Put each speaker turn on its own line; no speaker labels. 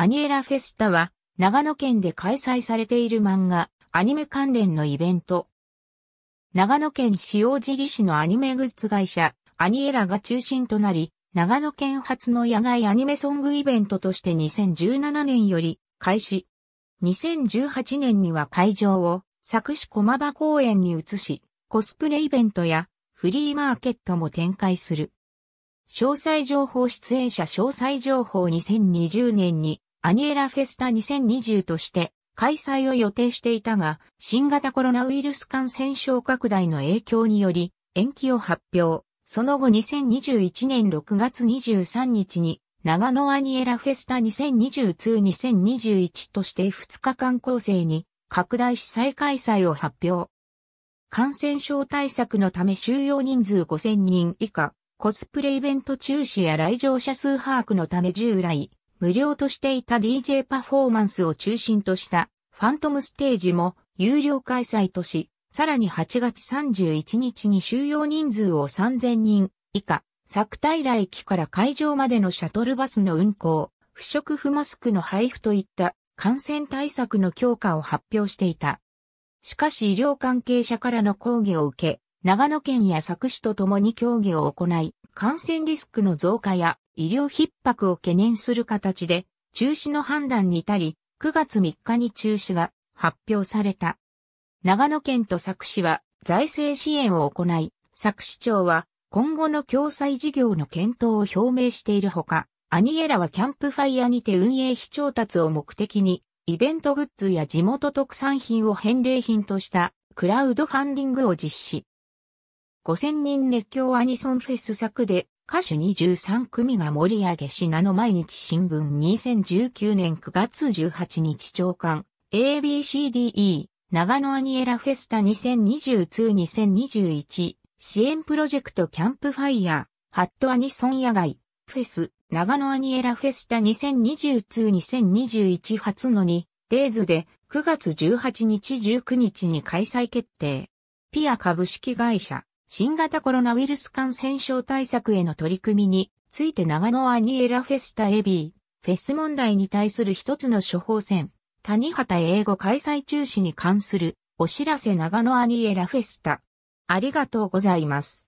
アニエラフェスタは、長野県で開催されている漫画、アニメ関連のイベント。長野県塩尻市のアニメグッズ会社、アニエラが中心となり、長野県初の野外アニメソングイベントとして2017年より開始。2018年には会場を作詞駒場公園に移し、コスプレイベントやフリーマーケットも展開する。詳細情報出演者詳細情報2020年にアニエラフェスタ2020として開催を予定していたが、新型コロナウイルス感染症拡大の影響により延期を発表。その後2021年6月23日に長野アニエラフェスタ2022-2021として2日間構成に拡大し再開催を発表。感染症対策のため収容人数5000人以下、コスプレイベント中止や来場者数把握のため従来、無料としていた DJ パフォーマンスを中心としたファントムステージも有料開催とし、さらに8月31日に収容人数を3000人以下、作平駅から会場までのシャトルバスの運行、不織布マスクの配布といった感染対策の強化を発表していた。しかし医療関係者からの抗議を受け、長野県や佐久市とともに協議を行い、感染リスクの増加や医療逼迫を懸念する形で中止の判断に至り、9月3日に中止が発表された。長野県と佐久市は財政支援を行い、佐久市長は今後の共済事業の検討を表明しているほか、アニエラはキャンプファイアにて運営費調達を目的に、イベントグッズや地元特産品を返礼品としたクラウドファンディングを実施。5000人熱狂アニソンフェス作で歌手23組が盛り上し名の毎日新聞2019年9月18日朝刊 ABCDE 長野アニエラフェスタ2022-2021支援プロジェクトキャンプファイヤーハットアニソン野外フェス長野アニエラフェスタ2022-2021初の2デイズで9月18日19日に開催決定ピア株式会社新型コロナウイルス感染症対策への取り組みについて長野アニエラフェスタエビー、フェス問題に対する一つの処方箋、谷畑英語開催中止に関するお知らせ長野アニエラフェスタ。ありがとうございます。